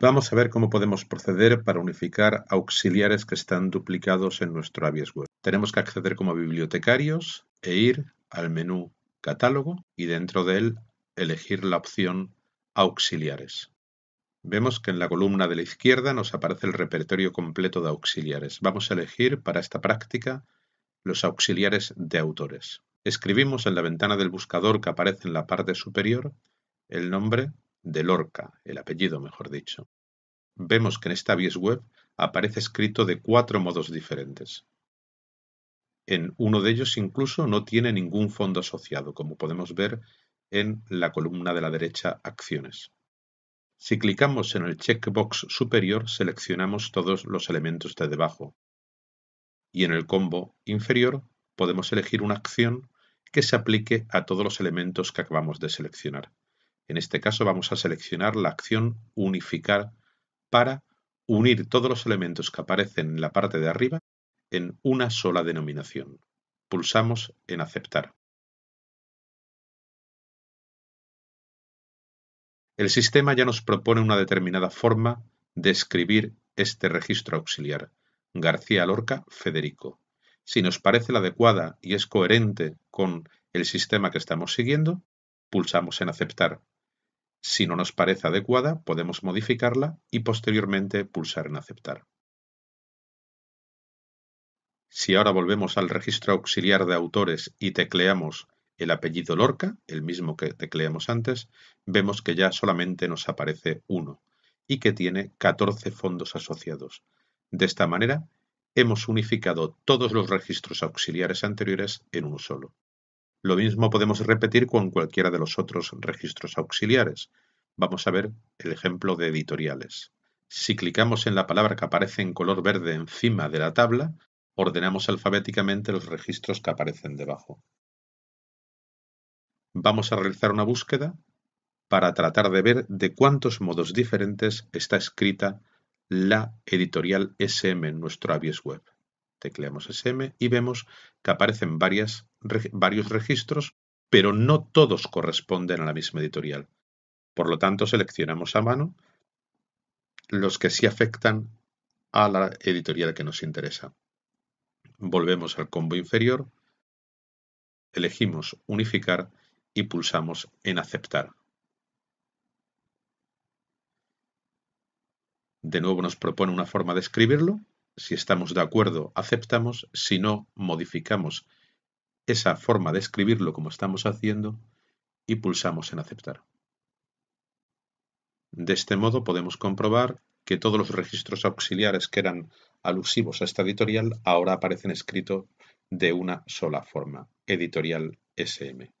Vamos a ver cómo podemos proceder para unificar auxiliares que están duplicados en nuestro ABS Web. Tenemos que acceder como bibliotecarios e ir al menú Catálogo y dentro de él elegir la opción Auxiliares. Vemos que en la columna de la izquierda nos aparece el repertorio completo de auxiliares. Vamos a elegir para esta práctica los auxiliares de autores. Escribimos en la ventana del buscador que aparece en la parte superior el nombre de Lorca, el apellido mejor dicho, vemos que en esta bies web aparece escrito de cuatro modos diferentes. En uno de ellos incluso no tiene ningún fondo asociado, como podemos ver en la columna de la derecha Acciones. Si clicamos en el checkbox superior seleccionamos todos los elementos de debajo y en el combo inferior podemos elegir una acción que se aplique a todos los elementos que acabamos de seleccionar. En este caso vamos a seleccionar la acción unificar para unir todos los elementos que aparecen en la parte de arriba en una sola denominación. Pulsamos en aceptar. El sistema ya nos propone una determinada forma de escribir este registro auxiliar. García Lorca, Federico. Si nos parece la adecuada y es coherente con el sistema que estamos siguiendo, pulsamos en aceptar. Si no nos parece adecuada, podemos modificarla y posteriormente pulsar en Aceptar. Si ahora volvemos al registro auxiliar de autores y tecleamos el apellido Lorca, el mismo que tecleamos antes, vemos que ya solamente nos aparece uno y que tiene 14 fondos asociados. De esta manera, hemos unificado todos los registros auxiliares anteriores en uno solo. Lo mismo podemos repetir con cualquiera de los otros registros auxiliares. Vamos a ver el ejemplo de editoriales. Si clicamos en la palabra que aparece en color verde encima de la tabla, ordenamos alfabéticamente los registros que aparecen debajo. Vamos a realizar una búsqueda para tratar de ver de cuántos modos diferentes está escrita la editorial SM en nuestro AVIS Web tecleamos SM y vemos que aparecen varios registros, pero no todos corresponden a la misma editorial. Por lo tanto, seleccionamos a mano los que sí afectan a la editorial que nos interesa. Volvemos al combo inferior, elegimos unificar y pulsamos en aceptar. De nuevo nos propone una forma de escribirlo, si estamos de acuerdo, aceptamos, si no, modificamos esa forma de escribirlo como estamos haciendo y pulsamos en aceptar. De este modo podemos comprobar que todos los registros auxiliares que eran alusivos a esta editorial ahora aparecen escritos de una sola forma, editorial SM.